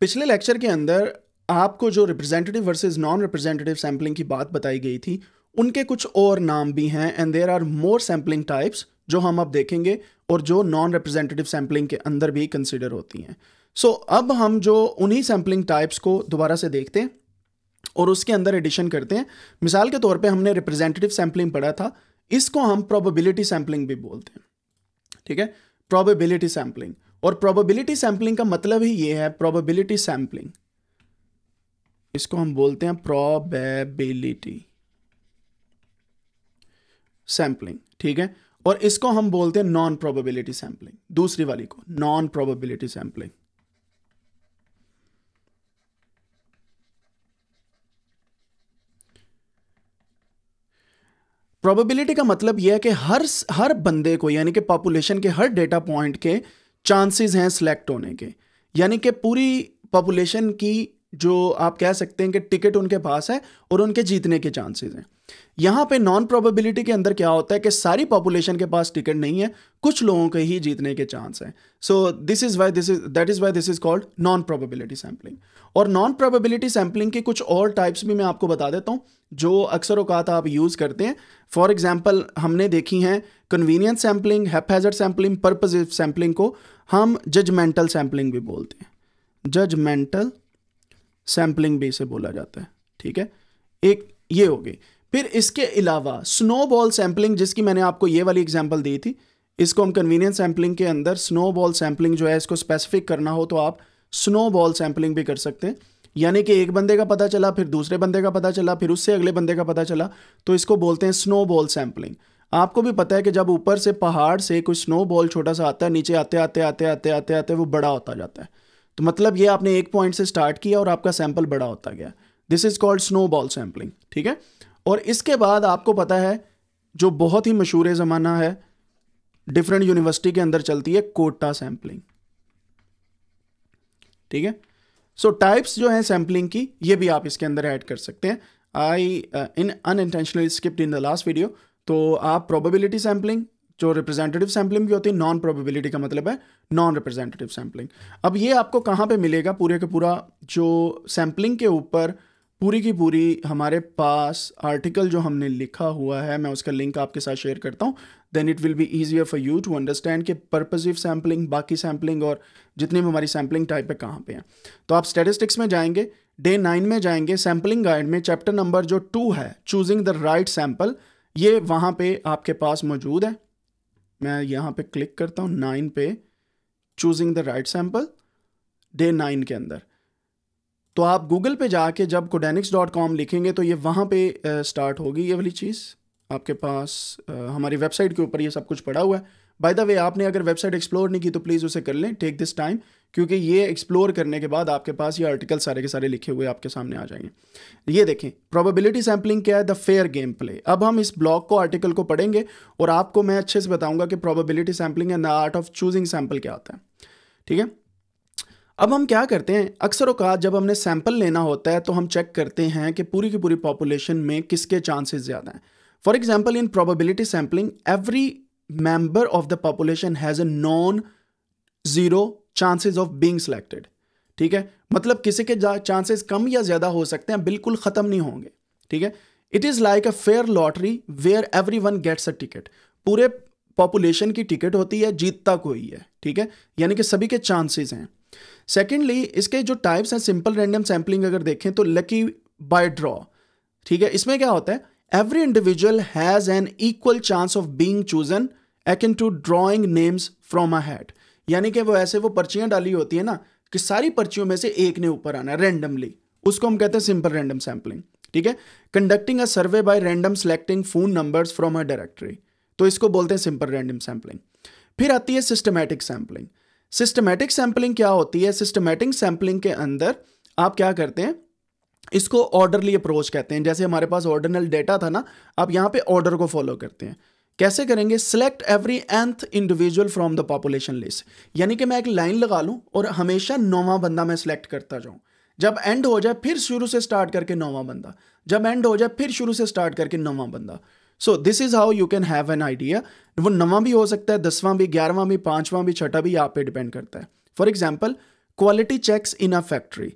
पिछले लेक्चर के अंदर आपको जो representative versus non representative sampling की बात बताई गई थी उनके कुछ और नाम भी हैं and there are more sampling types जो हम अब देखेंगे और जो नॉन रिप्रेजेंटेटिव सैम्पलिंग के अंदर भी कंसिडर होती हैं सो so, अब हम जो उन्हीं सैम्पलिंग टाइप्स को दोबारा से देखते हैं और उसके अंदर एडिशन करते हैं मिसाल के तौर पे हमने रिप्रेजेंटेटिव सैम्पलिंग पढ़ा था इसको हम प्रोबेबिलिटी सैम्पलिंग भी बोलते हैं ठीक है प्रोबेबिलिटी सैम्पलिंग और प्रोबेबिलिटी सैम्पलिंग का मतलब ही ये है प्रोबेबिलिटी सैम्पलिंग इसको हम बोलते हैं प्रोबेबिलिटी सैम्पलिंग ठीक है और इसको हम बोलते हैं नॉन प्रोबेबिलिटी सैम्पलिंग दूसरी वाली को नॉन प्रोबेबिलिटी सैम्पलिंग प्रोबेबिलिटी का मतलब यह है कि हर हर बंदे को यानी कि पॉपुलेशन के हर डेटा पॉइंट के चांसेस हैं सिलेक्ट होने के यानी कि पूरी पॉपुलेशन की जो आप कह सकते हैं कि टिकट उनके पास है और उनके जीतने के चांसेस हैं यहां पे नॉन प्रोबेबिलिटी के अंदर क्या होता है कि सारी पॉपुलेशन के पास टिकट नहीं है कुछ लोगों के ही जीतने के चांस हैं so this is why this is that is why this is called non probability sampling और नॉन प्रोबेबिलिटी सैम्पलिंग के कुछ और टाइप्स भी मैं आपको बता देता हूं जो अक्सर अवकात आप यूज़ करते हैं फॉर एग्जाम्पल हमने देखी हैं convenience sampling haphazard sampling purpose sampling को हम जजमेंटल सैम्पलिंग भी बोलते हैं जजमेंटल सैम्पलिंग भी इसे बोला जाता है ठीक है एक ये हो गई फिर इसके अलावा स्नोबॉल सैम्पलिंग जिसकी मैंने आपको ये वाली एग्जाम्पल दी थी इसको हम कन्वीनियंस सैम्पलिंग के अंदर स्नोबॉल सैम्पलिंग जो है इसको स्पेसिफिक करना हो तो आप स्नोबॉल सैम्पलिंग भी कर सकते हैं यानी कि एक बंदे का पता चला फिर दूसरे बंदे का पता चला फिर उससे अगले बंदे का पता चला तो इसको बोलते हैं स्नोबॉल सैम्पलिंग आपको भी पता है कि जब ऊपर से पहाड़ से कोई स्नोबॉल छोटा सा आता है नीचे आते आते आते आते आते आते वो बड़ा होता जाता है तो मतलब ये आपने एक पॉइंट से स्टार्ट किया और आपका सैंपल बड़ा होता गया this is called snowball sampling ठीक है और इसके बाद आपको पता है जो बहुत ही मशहूर ज़माना है डिफरेंट यूनिवर्सिटी के अंदर चलती है कोटा सैम्पलिंग ठीक है सो टाइप्स जो हैं सैम्पलिंग की ये भी आप इसके अंदर ऐड कर सकते हैं I in unintentionally skipped in the last video तो आप प्रोबेबिलिटी सैम्पलिंग जो रिप्रेजेंटेटिव सैम्पलिंग भी होती है नॉन प्रोबेबिलिटी का मतलब है नॉन रिप्रेजेंटेटिव सैम्पलिंग अब ये आपको कहाँ पे मिलेगा पूरे का पूरा जो सैम्पलिंग के ऊपर पूरी की पूरी हमारे पास आर्टिकल जो हमने लिखा हुआ है मैं उसका लिंक आपके साथ शेयर करता हूँ then it will be easier for you to understand purpose of sampling बाकी सैम्पलिंग और जितनी भी हमारी सैम्पलिंग टाइप है कहाँ पे हैं तो आप स्टेटिस्टिक्स में जाएंगे डे नाइन में जाएंगे सैम्पलिंग गाइड में चैप्टर नंबर जो टू है चूजिंग द राइट सैम्पल ये वहाँ पे आपके पास मौजूद है मैं यहाँ पे क्लिक करता हूँ नाइन पे choosing the right sample day nine के अंदर तो आप गूगल पे जाके जब कोडेनिक्स डॉट कॉम लिखेंगे तो ये वहाँ पे स्टार्ट होगी ये वाली चीज़ आपके पास हमारी वेबसाइट के ऊपर ये सब कुछ पड़ा हुआ है बाय द वे आपने अगर वेबसाइट एक्सप्लोर नहीं की तो प्लीज़ उसे कर लें टेक दिस टाइम क्योंकि ये एक्सप्लोर करने के बाद आपके पास ये आर्टिकल सारे के सारे लिखे हुए आपके सामने आ जाएंगे ये देखें प्रोबेबिलिटी सैम्पलिंग क्या है द फेयर गेम प्ले अब हम इस ब्लॉग को आर्टिकल को पढ़ेंगे और आपको मैं अच्छे से बताऊंगा कि probability sampling and the art of choosing sample क्या आता है ठीक है अब हम क्या करते हैं अक्सर अवकात जब हमने सैंपल लेना होता है तो हम चेक करते हैं कि पूरी की पूरी पॉपुलेशन में किसके चांसेस ज़्यादा हैं for example in probability sampling every member of the population has a non zero chances of being selected ठीक है मतलब किसी के चांसेस कम या ज्यादा हो सकते हैं बिल्कुल खत्म नहीं होंगे ठीक है it is like a fair lottery where everyone gets a ticket पूरे पॉपुलेशन की टिकट होती है जीतता कोई है ठीक है यानी कि सभी के चांसेस हैं सेकेंडली इसके जो टाइप्स हैं सिंपल रैंडम सैम्पलिंग अगर देखें तो लकी बाय ड्रॉ ठीक है इसमें क्या होता है every individual has an equal chance of being chosen akin to drawing names from a hat यानी कि वो ऐसे वो पर्चियाँ डाली होती है ना कि सारी पर्चियों में से एक ने ऊपर आना है रैंडमली उसको हम कहते हैं सिंपल रैंडम सैम्पलिंग ठीक है conducting a survey by random selecting phone numbers from a directory तो इसको बोलते हैं सिंपल रैंडम सैम्पलिंग फिर आती है सिस्टमैटिक सैम्पलिंग सिस्टमेटिक सैम्पलिंग क्या होती है सिस्टमेटिक सैम्पलिंग के अंदर आप क्या करते हैं इसको ऑर्डरली अप्रोच कहते हैं जैसे हमारे पास ऑर्डरल डेटा था ना आप यहाँ पे ऑर्डर को फॉलो करते हैं कैसे करेंगे select every nth individual from the population list यानी कि मैं एक लाइन लगा लूँ और हमेशा नौवा बंदा मैं सिलेक्ट करता जाऊँ जब एंड हो जाए फिर शुरू से स्टार्ट करके नौवा बंदा जब एंड हो जाए फिर शुरू से स्टार्ट करके नौवा बंदा so this is how you can have an idea वो नवा भी हो सकता है दसवां भी ग्यारहवां भी पांचवां भी छठा भी आप पे डिपेंड करता है for example quality checks in a factory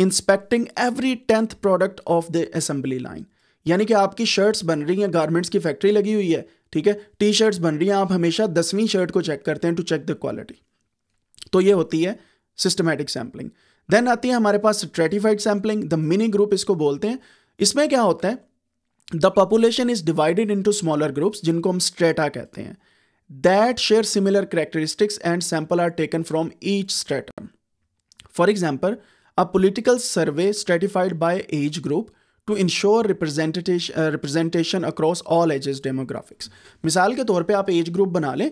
inspecting every tenth product of the assembly line यानी कि आपकी शर्ट्स बन रही हैं गारमेंट्स की फैक्ट्री लगी हुई है ठीक है टी शर्ट्स बन रही हैं आप हमेशा दसवीं शर्ट को चेक करते हैं टू चेक द क्वालिटी तो ये होती है सिस्टमेटिक सैम्पलिंग देन आती है हमारे पास stratified sampling the mini group इसको बोलते हैं इसमें क्या होता है the population is divided into smaller groups जिनको हम स्ट्रेटा कहते हैं that share similar characteristics and sample are taken from each strata for example a political survey stratified by age group to ensure representative representation across all ages demographics मिसाल के तौर पर आप age group बना लें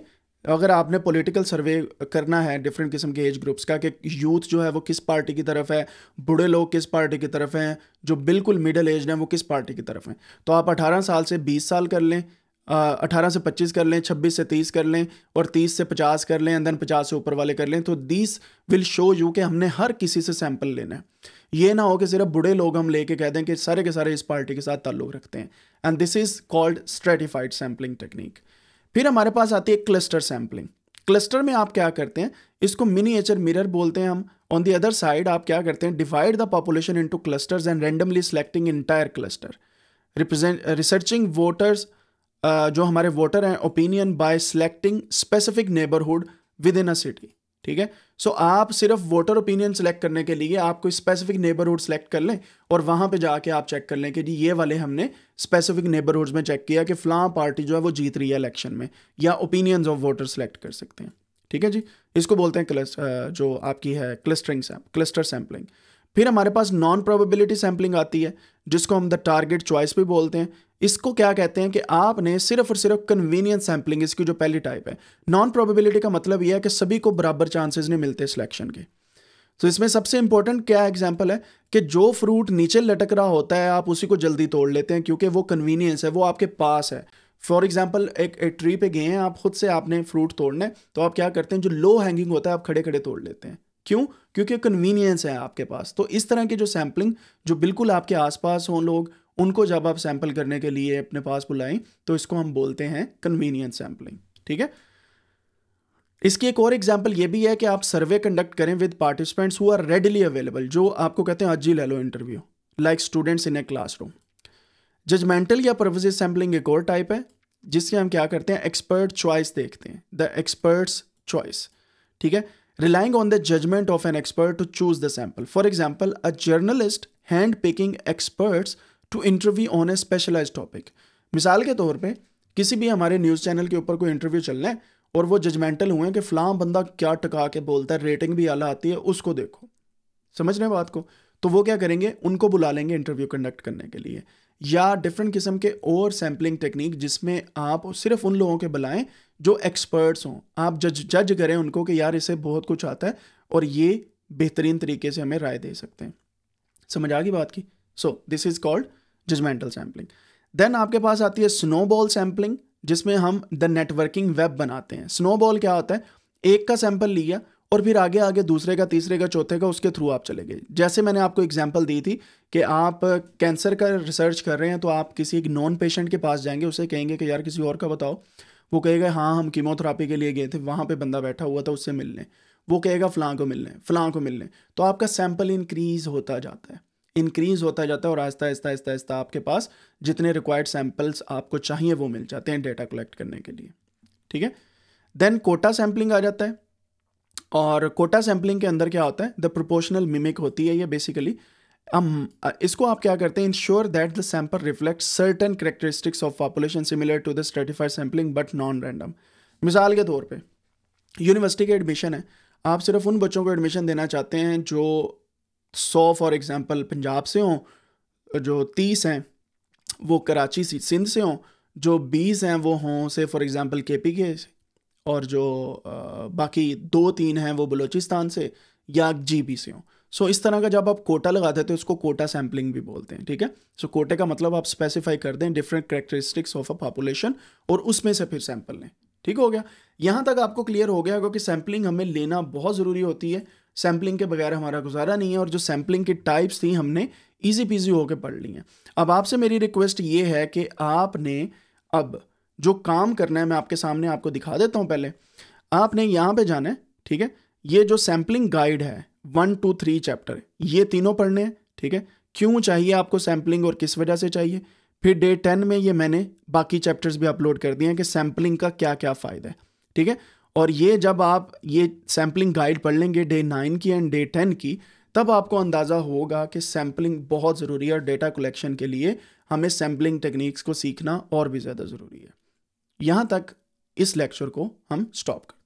अगर आपने पॉलिटिकल सर्वे करना है डिफरेंट किस्म के एज ग्रुप्स का कि यूथ जो है वो किस पार्टी की तरफ है बूढ़े लोग किस पार्टी की तरफ हैं जो बिल्कुल मिडिल एज हैं वो किस पार्टी की तरफ हैं तो आप 18 साल से 20 साल कर लें अठारह से पच्चीस कर लें छब्बीस से तीस कर लें और तीस से पचास कर लें एंड देन पचास से ऊपर वाले कर लें तो दिस विल शो यू कि हमने हर किसी से सैंपल लेना है ये ना हो कि सिर्फ बूढ़े लोग हम लेके कह दें कि सारे के सारे इस पार्टी के साथ ताल्लुक रखते हैं and this is called stratified sampling technique फिर हमारे पास आती है क्लस्टर सैम्पलिंग क्लस्टर में आप क्या करते हैं इसको एचर मिरर बोलते हैं हम ऑन दी अदर साइड आप क्या करते हैं divide the population into clusters and randomly selecting entire cluster researching voters जो हमारे वोटर हैं opinion by selecting specific neighbourhood within a city ठीक है सो so, आप सिर्फ वोटर ओपिनियन सेलेक्ट करने के लिए आप कोई स्पेसिफिक नेबरहुड सेलेक्ट कर लें और वहां पे जाके आप चेक कर लें कि जी ये वाले हमने स्पेसिफिक नेबरहुड्स में चेक किया कि फ्लां पार्टी जो है वो जीत रही है इलेक्शन में या ओपिनियंस ऑफ वोटर सेलेक्ट कर सकते हैं ठीक है जी इसको बोलते हैं क्लस्ट जो आपकी है क्लस्टरिंग क्लस्टर सैम्पलिंग फिर हमारे पास नॉन प्रोबेबिलिटी सैम्पलिंग आती है जिसको हम द टारगेट चॉइस भी बोलते हैं इसको क्या कहते हैं कि आपने सिर्फ और सिर्फ कन्वीनियंस सैम्पलिंग इसकी जो पहली टाइप है नॉन प्रोबेबिलिटी का मतलब यह है कि सभी को बराबर चांसेस नहीं मिलते सिलेक्शन के तो इसमें सबसे इंपॉर्टेंट क्या एग्जाम्पल है कि जो फ्रूट नीचे लटक रहा होता है आप उसी को जल्दी तोड़ लेते हैं क्योंकि वो कन्वीनियंस है वो आपके पास है फॉर एग्जाम्पल एक, एक ट्री पे गए हैं आप खुद से आपने फ्रूट तोड़ने तो आप क्या करते हैं जो लो हैंगिंग होता है आप खड़े खड़े तोड़ लेते हैं क्यों क्योंकि कन्वीनियंस है आपके पास तो इस तरह की जो सैम्पलिंग जो बिल्कुल आपके आसपास हों लोग उनको जब आप सैंपल करने के लिए अपने पास बुलाएं तो इसको हम बोलते हैं कन्वीनियंस सैंपलिंग ठीक है इसकी एक और एग्जाम्पल ये भी है कि आप सर्वे कंडक्ट करें with participants who are readily available जो आपको कहते हैं आज ही ले लो interview like students in a classroom judgemental या पर्वजिस सैम्पलिंग एक और टाइप है जिससे हम क्या करते हैं एक्सपर्ट चॉइस देखते हैं द एक्सपर्ट्स चॉइस ठीक है relying on the judgement of an expert to choose the sample for example a journalist hand picking experts to interview on a specialise topic मिसाल के तौर पे किसी भी हमारे न्यूज़ चैनल के ऊपर कोई इंटरव्यू चल रहे है और वो जजमेंटल हुए हैं कि फ़लाँ बंदा क्या टका के बोलता है रेटिंग भी आला आती है उसको देखो समझ रहे हैं बात को तो वो क्या करेंगे उनको बुला लेंगे इंटरव्यू कंडक्ट करने के लिए या डिफरेंट किस्म के और सैम्पलिंग टेक्निक जिसमें आप सिर्फ उन लोगों के बुलाएं जो एक्सपर्ट्स हों आप जज जज करें उनको कि यार इसे बहुत कुछ आता है और ये बेहतरीन तरीके से हमें राय दे सकते हैं समझ आ गई बात की so this is called judgemental sampling then आपके पास आती है स्नोबॉल सैम्पलिंग जिसमें हम द नेटवर्किंग वेब बनाते हैं स्नोबॉल क्या होता है एक का सैंपल लिया और फिर आगे आगे दूसरे का तीसरे का चौथे का उसके थ्रू आप चले गए जैसे मैंने आपको एग्जाम्पल दी थी कि आप कैंसर का रिसर्च कर रहे हैं तो आप किसी एक नॉन पेशेंट के पास जाएंगे उसे कहेंगे कि यार किसी और का बताओ वो कहेगा हाँ हम कीमोथेरापी के लिए गए थे वहाँ पे बंदा बैठा हुआ था उससे मिलने वो कहेगा फ़लाँ को मिलने फ़लाँ को मिलने तो आपका सैंपल इंक्रीज़ होता जाता है इंक्रीज़ होता जाता है और आहिस्ता आहिस्ता आहिस्ता आहिस्ता आपके पास जितने रिक्वायर्ड सैम्पल्स आपको चाहिए वो मिल जाते हैं डेटा कलेक्ट करने के लिए ठीक है देन कोटा सैम्पलिंग आ जाता है और कोटा सैम्पलिंग के अंदर क्या होता है द प्रोपोर्शनल मिमिक होती है ये बेसिकली हम इसको आप क्या करते हैं ensure that the sample reflect certain characteristics of population similar to the stratified sampling but non random मिसाल के तौर पे यूनिवर्सिटी के एडमिशन है आप सिर्फ उन बच्चों को एडमिशन देना चाहते हैं जो सौ फॉर एग्ज़ाम्पल पंजाब से हों जो तीस हैं वो कराची से सिंध से हों जो बीस हैं वो हों से फॉर एग्ज़ाम्पल के पी के से और जो आ, बाकी दो तीन हैं वो बलूचिस्तान से या जी बी से हों सो so, इस तरह का जब आप कोटा लगाते हैं तो इसको कोटा सैम्पलिंग भी बोलते हैं ठीक है सो so, कोटे का मतलब आप स्पेसिफाई कर दें different characteristics of a population और उसमें से फिर सैंपल लें ठीक हो गया यहाँ तक आपको क्लियर हो गया होगा कि सैम्पलिंग हमें लेना बहुत ज़रूरी होती है सैम्पलिंग के बगैर हमारा गुजारा नहीं है और जो सैम्पलिंग की टाइप्स थी हमने ईजी पीजी होकर पढ़ ली हैं अब आपसे मेरी रिक्वेस्ट ये है कि आपने अब जो काम करना है मैं आपके सामने आपको दिखा देता हूँ पहले आपने यहाँ पे जाना है ठीक है ये जो सैम्पलिंग गाइड है वन टू थ्री चैप्टर ये तीनों पढ़ने हैं ठीक है क्यों चाहिए आपको सैम्पलिंग और किस वजह से चाहिए फिर डे टेन में ये मैंने बाकी चैप्टर्स भी अपलोड कर दिए हैं कि सैम्पलिंग का क्या क्या फ़ायदा है ठीक है और ये जब आप ये सैम्पलिंग गाइड पढ़ लेंगे डे नाइन की एंड डे टेन की तब आपको अंदाज़ा होगा कि सैम्पलिंग बहुत ज़रूरी है और डेटा कलेक्शन के लिए हमें सैम्पलिंग टेक्निक्स को सीखना और भी ज़्यादा ज़रूरी है यहाँ तक इस लेक्चर को हम स्टॉप कर